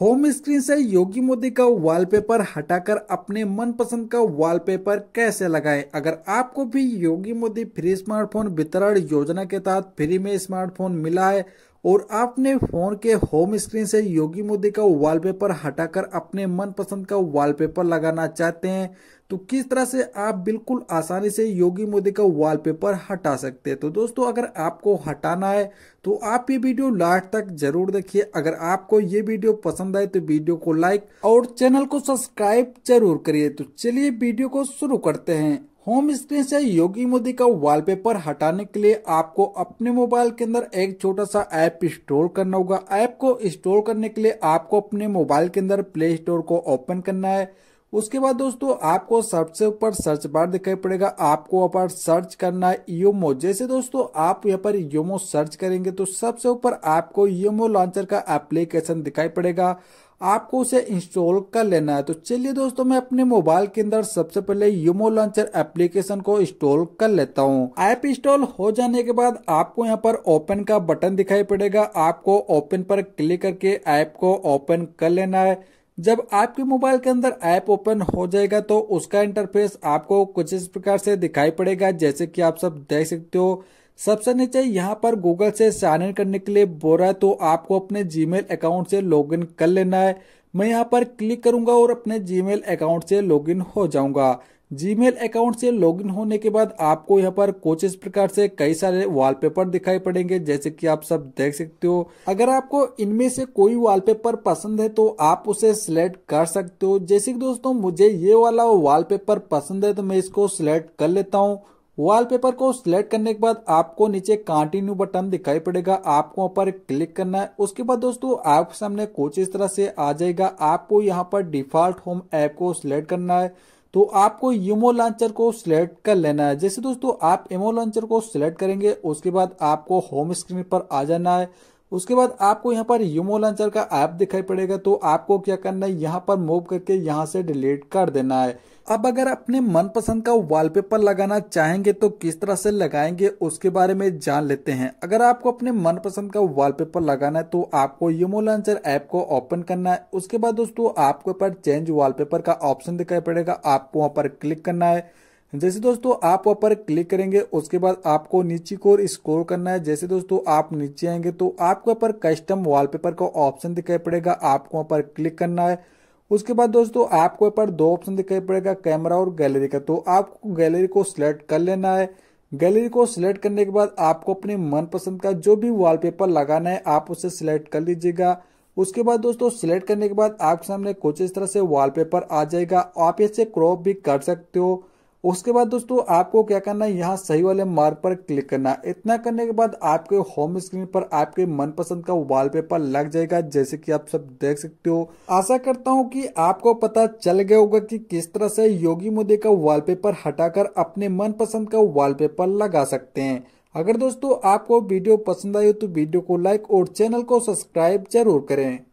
Home screen से योगी मोदी का wallpaper हटाकर अपने मनपसंद का वॉलपेपर कैसे लगाएं? अगर आपको भी योगी मोदी फ्री स्मार्टफोन वितरण योजना के तहत फ्री में स्मार्टफोन मिला है और आपने फोन के होम स्क्रीन से योगी मोदी का वॉलपेपर हटाकर अपने मनपसंद का वॉलपेपर लगाना चाहते हैं तो किस तरह से आप बिल्कुल आसानी से योगी मोदी का वॉलपेपर हटा सकते हैं तो दोस्तों अगर आपको हटाना है तो आप ये वीडियो लास्ट तक जरूर देखिए अगर आपको ये वीडियो पसंद आए तो वीडियो को लाइक और चैनल को सब्सक्राइब जरूर करिए तो चलिए वीडियो को शुरू करते हैं होम स्क्रीन से योगी मोदी का वॉलपेपर हटाने के लिए आपको अपने मोबाइल के अंदर एक छोटा सा ऐप इंस्टॉल करना होगा ऐप को इंस्टॉल करने के लिए आपको अपने मोबाइल के अंदर प्ले स्टोर को ओपन करना है उसके बाद दोस्तों आपको सबसे ऊपर सर्च बार दिखाई पड़ेगा आपको यहाँ पर सर्च करना है योमो जैसे दोस्तों आप यहाँ पर योमो सर्च करेंगे तो सबसे ऊपर आपको योमो लॉन्चर का एप्लीकेशन दिखाई पड़ेगा आपको उसे इंस्टॉल कर लेना है तो चलिए दोस्तों मैं अपने मोबाइल के अंदर सबसे पहले यूमो लॉन्चर एप्लीकेशन को इंस्टॉल कर लेता हूँ ऐप इंस्टॉल हो जाने के बाद आपको यहाँ पर ओपन का बटन दिखाई पड़ेगा आपको ओपन पर क्लिक करके ऐप को ओपन कर लेना है जब आपके मोबाइल के अंदर ऐप ओपन हो जाएगा तो उसका इंटरफेस आपको कुछ इस प्रकार से दिखाई पड़ेगा जैसे कि आप सब देख सकते हो सबसे नीचे यहाँ पर गूगल से साइन इन करने के लिए बोल रहा है तो आपको अपने जी अकाउंट से लॉग कर लेना है मैं यहाँ पर क्लिक करूंगा और अपने जी अकाउंट से लॉग हो जाऊंगा जीमेल अकाउंट से लॉगिन होने के बाद आपको यहाँ पर कुछ इस प्रकार से कई सारे वॉलपेपर दिखाई पड़ेंगे जैसे कि आप सब देख सकते हो अगर आपको इनमें से कोई वॉलपेपर पसंद है तो आप उसे सिलेक्ट कर सकते हो जैसे कि दोस्तों मुझे ये वाला वॉलपेपर पसंद है तो मैं इसको सिलेक्ट कर लेता हूँ वॉलपेपर को सिलेक्ट करने के बाद आपको नीचे कंटिन्यू बटन दिखाई पड़ेगा आपको यहाँ पर क्लिक करना है उसके बाद दोस्तों आपके सामने कुछ इस तरह से आ जाएगा आपको यहाँ पर डिफॉल्ट होम ऐप को सिलेक्ट करना है तो आपको यूमो लॉन्चर को सिलेक्ट कर लेना है जैसे दोस्तों आप एमो लॉन्चर को सिलेक्ट करेंगे उसके बाद आपको होम स्क्रीन पर आ जाना है उसके बाद आपको यहाँ पर यूमो लॉन्चर का ऐप दिखाई पड़ेगा तो आपको क्या करना है यहाँ पर मूव करके यहाँ से डिलीट कर देना है अब अगर अपने मनपसंद का वॉलपेपर लगाना चाहेंगे तो किस तरह से लगाएंगे उसके बारे में जान लेते हैं अगर आपको अपने मनपसंद का वॉलपेपर लगाना है तो आपको यूमो लॉन्चर ऐप को ओपन करना है उसके बाद दोस्तों आपको पर चेंज वॉलपेपर का ऑप्शन दिखाई पड़ेगा आपको वहां पर क्लिक करना है जैसे दोस्तों आप वहाँ पर क्लिक करेंगे उसके बाद आपको नीचे को स्क्रोल करना है जैसे दोस्तों आप नीचे आएंगे तो आपको यहाँ पर कस्टम वॉलपेपर का ऑप्शन दिखाई पड़ेगा आपको वहाँ पर क्लिक करना है उसके बाद दोस्तों आपको यहाँ पर दो ऑप्शन दिखाई पड़ेगा कैमरा और गैलरी का तो आपको गैलरी को सिलेक्ट कर लेना है गैलरी को सिलेक्ट करने के बाद आपको अपने मनपसंद का जो भी वॉलपेपर लगाना है आप उसे सिलेक्ट कर लीजिएगा उसके बाद दोस्तों सिलेक्ट करने के बाद आपके सामने कुछ इस तरह से वॉलपेपर आ जाएगा आप इसे क्रॉप भी कर सकते हो उसके बाद दोस्तों आपको क्या करना है यहाँ सही वाले मार्क पर क्लिक करना है इतना करने के बाद आपके होम स्क्रीन पर आपके मनपसंद का वॉलपेपर लग जाएगा जैसे कि आप सब देख सकते हो आशा करता हूँ कि आपको पता चल गया होगा कि किस तरह से योगी मोदी का वॉलपेपर हटाकर अपने मनपसंद का वॉलपेपर लगा सकते हैं अगर दोस्तों आपको वीडियो पसंद आई हो तो वीडियो को लाइक और चैनल को सब्सक्राइब जरूर करें